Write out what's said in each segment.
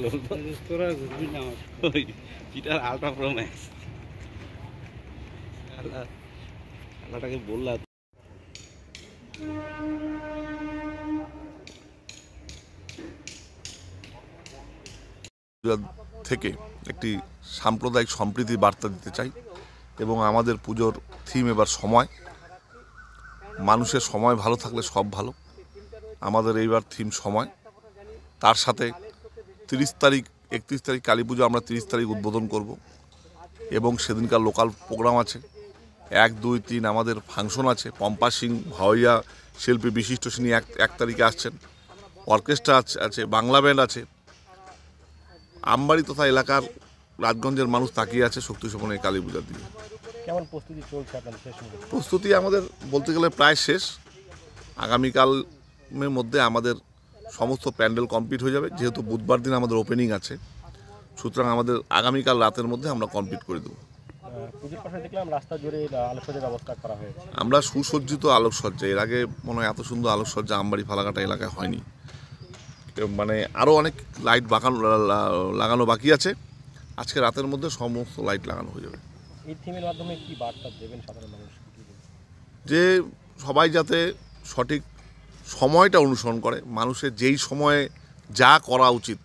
Peter ultra pro max আল্লাহটাকে থেকে একটি সাম্প্রদায়িক সম্প্রীতির বার্তা দিতে চাই এবং আমাদের পুজোর থিম এবার সময় মানুষের সময় ভালো থাকলে সব ভালো আমাদের এইবার থিম সময় তার সাথে তিরিশ তারিখ একত্রিশ তারিখ কালী পুজো আমরা তিরিশ তারিখ উদ্বোধন করব এবং সেদিনকার লোকাল প্রোগ্রাম আছে এক দুই তিন আমাদের ফাংশন আছে পম্পা সিং ভাওয়া শিল্পী বিশিষ্ট সিনী এক এক তারিখে আসছেন অর্কেস্ট্রা আছে বাংলা ব্যান্ড আছে আমবাড়ি তথা এলাকার রাজগঞ্জের মানুষ তাকিয়ে আছে শক্তি এই কালী পূজার দিকে কেমন প্রস্তুতি চলছে প্রস্তুতি আমাদের বলতে গেলে প্রায় শেষ আগামীকালের মধ্যে আমাদের সমস্ত প্যান্ডেল কমপ্লিট হয়ে যাবে যেহেতু বুধবার দিন আমাদের ওপেনিং আছে সুতরাং আমাদের আগামীকাল রাতের মধ্যে আমরা কমপ্লিট করে দেবো আমরা সুসজ্জিত আলোকসজ্জা এর আগে মনে হয় এত সুন্দর আলোকসজ্জা আমবাড়ি ফালাকাটা এলাকায় হয়নি মানে আরও অনেক লাইট বাঁকানো লাগানো বাকি আছে আজকে রাতের মধ্যে সমস্ত লাইট লাগানো হয়ে যাবে যে সবাই যাতে সঠিক সময়টা অনুসরণ করে মানুষের যেই সময়ে যা করা উচিত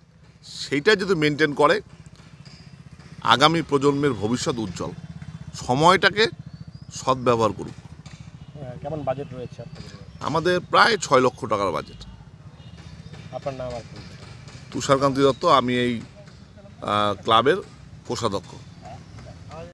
সেইটা যদি মেনটেন করে আগামী প্রজন্মের ভবিষ্যৎ উজ্জ্বল সময়টাকে সদ্ব্যবহার করুক হ্যাঁ, কেমন বাজেট রয়েছে আমাদের প্রায় ছয় লক্ষ টাকার বাজেট আপনার নাম তুষারকান্তি দত্ত আমি এই ক্লাবের কোষাধ্যক্ষ